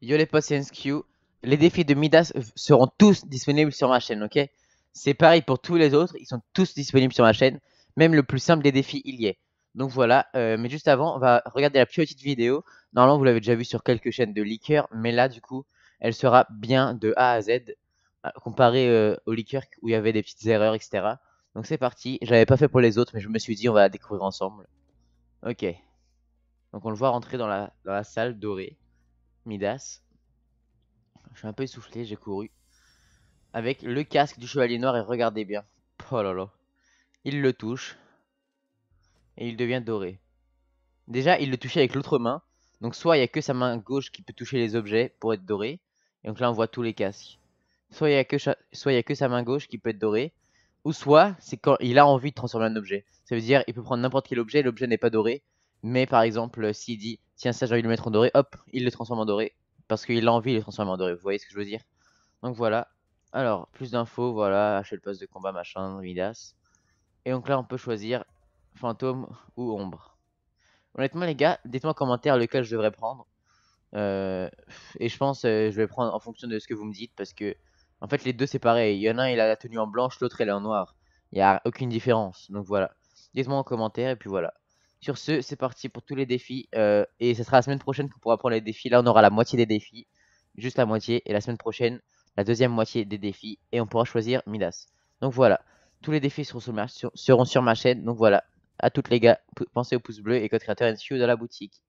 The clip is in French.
Yo les potes, c'est Les défis de Midas seront tous disponibles sur ma chaîne, ok C'est pareil pour tous les autres, ils sont tous disponibles sur ma chaîne. Même le plus simple des défis, il y est. Donc voilà, euh, mais juste avant, on va regarder la petite vidéo. Normalement, vous l'avez déjà vu sur quelques chaînes de liqueur, mais là, du coup, elle sera bien de A à Z, euh, Comparé euh, au liqueur où il y avait des petites erreurs, etc. Donc c'est parti, j'avais pas fait pour les autres, mais je me suis dit, on va la découvrir ensemble. Ok. Donc on le voit rentrer dans la, dans la salle dorée. Midas. Je suis un peu essoufflé, j'ai couru. Avec le casque du chevalier noir et regardez bien. Oh là là. Il le touche. Et il devient doré. Déjà, il le touchait avec l'autre main. Donc soit il n'y a que sa main gauche qui peut toucher les objets pour être doré. Et donc là, on voit tous les casques. Soit il n'y a, que y a que sa main gauche qui peut être doré, Ou soit, c'est quand il a envie de transformer un objet. Ça veut dire, il peut prendre n'importe quel objet, l'objet n'est pas doré. Mais par exemple, euh, s'il dit tiens ça j'ai envie de le mettre en doré, hop, il le transforme en doré. Parce qu'il a envie de le transformer en doré, vous voyez ce que je veux dire Donc voilà. Alors, plus d'infos, voilà, acheter le poste de combat, machin, Midas. Et donc là on peut choisir fantôme ou ombre. Honnêtement les gars, dites-moi en commentaire lequel je devrais prendre. Euh, et je pense euh, je vais prendre en fonction de ce que vous me dites parce que en fait les deux c'est pareil. Il y en a un il a la tenue en blanche, l'autre elle est en noir. Il n'y a aucune différence. Donc voilà. Dites-moi en commentaire et puis voilà. Sur ce, c'est parti pour tous les défis. Euh, et ce sera la semaine prochaine qu'on pourra prendre les défis. Là, on aura la moitié des défis. Juste la moitié. Et la semaine prochaine, la deuxième moitié des défis. Et on pourra choisir Midas. Donc voilà. Tous les défis seront sur ma, chaîne. Donc voilà. À toutes les gars. Pensez au pouce bleu et code créateur NCU dans la boutique.